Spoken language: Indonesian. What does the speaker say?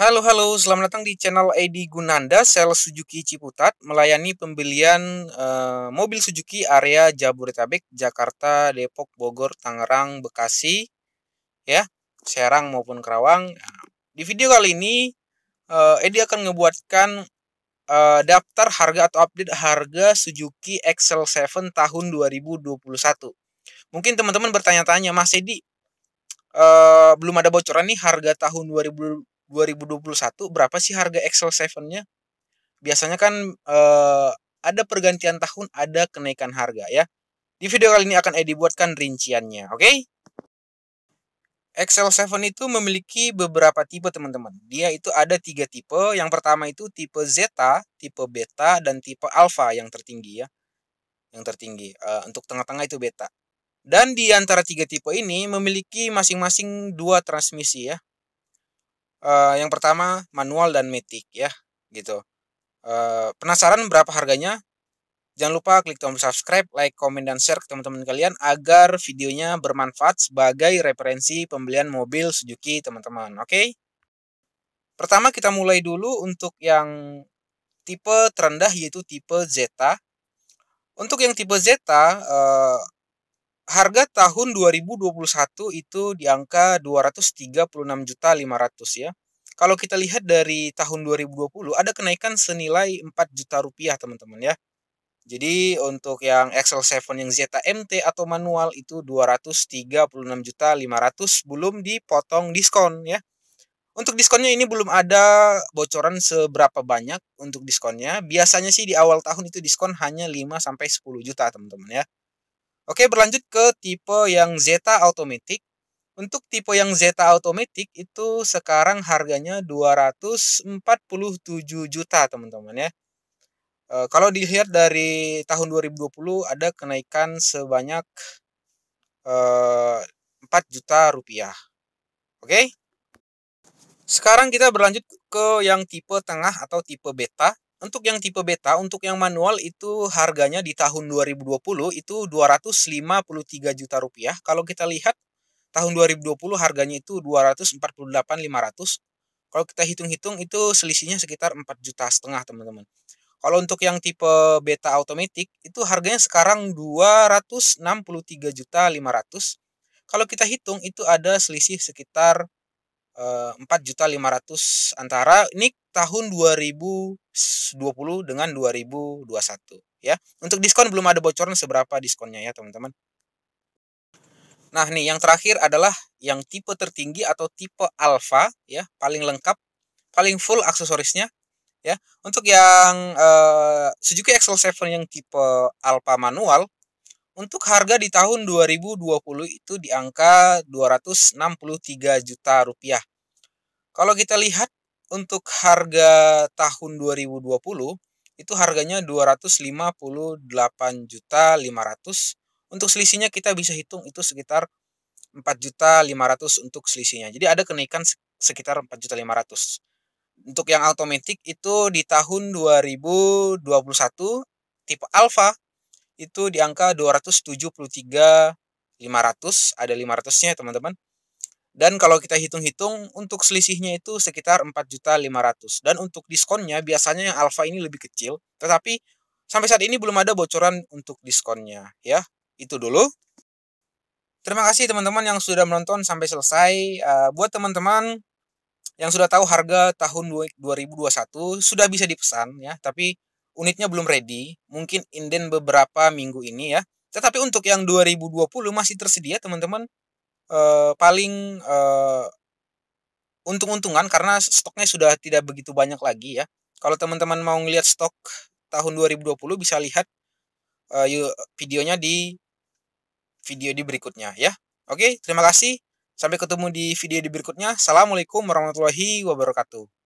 Halo halo, selamat datang di channel Edi Gunanda, sales Suzuki Ciputat, melayani pembelian e, mobil Suzuki area Jabodetabek, Jakarta, Depok, Bogor, Tangerang, Bekasi, ya, Serang maupun kerawang Di video kali ini e, eh, Edi akan ngebuatkan e, daftar harga atau update harga Suzuki XL7 tahun 2021. Mungkin teman-teman bertanya-tanya, Mas Edi, Uh, belum ada bocoran nih harga tahun 2021 2021 berapa sih harga Excel 7-nya? Biasanya kan eh, ada pergantian tahun, ada kenaikan harga ya. Di video kali ini akan Edi buatkan rinciannya, oke? Okay? Excel 7 itu memiliki beberapa tipe teman-teman. Dia itu ada tiga tipe. Yang pertama itu tipe zeta, tipe beta, dan tipe alpha yang tertinggi ya. Yang tertinggi. Uh, untuk tengah-tengah itu beta. Dan di antara tiga tipe ini memiliki masing-masing dua transmisi ya uh, yang pertama manual dan metik ya gitu uh, penasaran berapa harganya jangan lupa klik tombol subscribe like comment dan share ke teman-teman kalian agar videonya bermanfaat sebagai referensi pembelian mobil Suzuki teman-teman oke okay? pertama kita mulai dulu untuk yang tipe terendah yaitu tipe Zeta untuk yang tipe Zeta uh, harga tahun 2021 itu di angka 236.500 ya. Kalau kita lihat dari tahun 2020 ada kenaikan senilai 4 juta rupiah teman-teman ya. Jadi untuk yang Excel 7 yang ZMT atau manual itu 236.500 belum dipotong diskon ya. Untuk diskonnya ini belum ada bocoran seberapa banyak untuk diskonnya. Biasanya sih di awal tahun itu diskon hanya 5 sampai 10 juta teman-teman ya. Oke, berlanjut ke tipe yang Zeta Automatic. Untuk tipe yang Zeta Automatic itu sekarang harganya 247 juta, teman-teman ya. E, kalau dilihat dari tahun 2020 ada kenaikan sebanyak e, eh, 4 juta rupiah. Oke. Sekarang kita berlanjut ke yang tipe tengah atau tipe beta. Untuk yang tipe beta, untuk yang manual itu harganya di tahun 2020 itu 253 juta rupiah. Kalau kita lihat tahun 2020 harganya itu 248.500. Kalau kita hitung-hitung itu selisihnya sekitar 4 juta setengah teman-teman. Kalau untuk yang tipe beta automatic itu harganya sekarang 263 juta 500. Kalau kita hitung itu ada selisih sekitar eh, juta 4.500 antara ini tahun 2020 dengan 2021 ya. Untuk diskon belum ada bocoran seberapa diskonnya ya, teman-teman. Nah, nih yang terakhir adalah yang tipe tertinggi atau tipe alfa ya, paling lengkap, paling full aksesorisnya ya. Untuk yang eh, Suzuki XL7 yang tipe alfa manual untuk harga di tahun 2020 itu di angka 263 juta rupiah. Kalau kita lihat untuk harga tahun 2020 itu harganya 258.500. Untuk selisihnya kita bisa hitung itu sekitar 4.500 untuk selisihnya. Jadi ada kenaikan sekitar 4.500. Untuk yang automatic itu di tahun 2021 tipe alpha itu di angka 273.500, ada 500-nya teman-teman. Dan kalau kita hitung-hitung untuk selisihnya itu sekitar 4.500 dan untuk diskonnya biasanya yang alfa ini lebih kecil, tetapi sampai saat ini belum ada bocoran untuk diskonnya ya. Itu dulu. Terima kasih teman-teman yang sudah menonton sampai selesai. Eh, buat teman-teman yang sudah tahu harga tahun 2021 sudah bisa dipesan ya, tapi unitnya belum ready, mungkin inden beberapa minggu ini ya. Tetapi untuk yang 2020 masih tersedia teman-teman Eh, paling uh, untung-untungan karena stoknya sudah tidak begitu banyak lagi ya. Kalau teman-teman mau ngelihat stok tahun 2020 bisa lihat uh, videonya di video di berikutnya ya. Oke, terima kasih. Sampai ketemu di video di berikutnya. Assalamualaikum warahmatullahi wabarakatuh.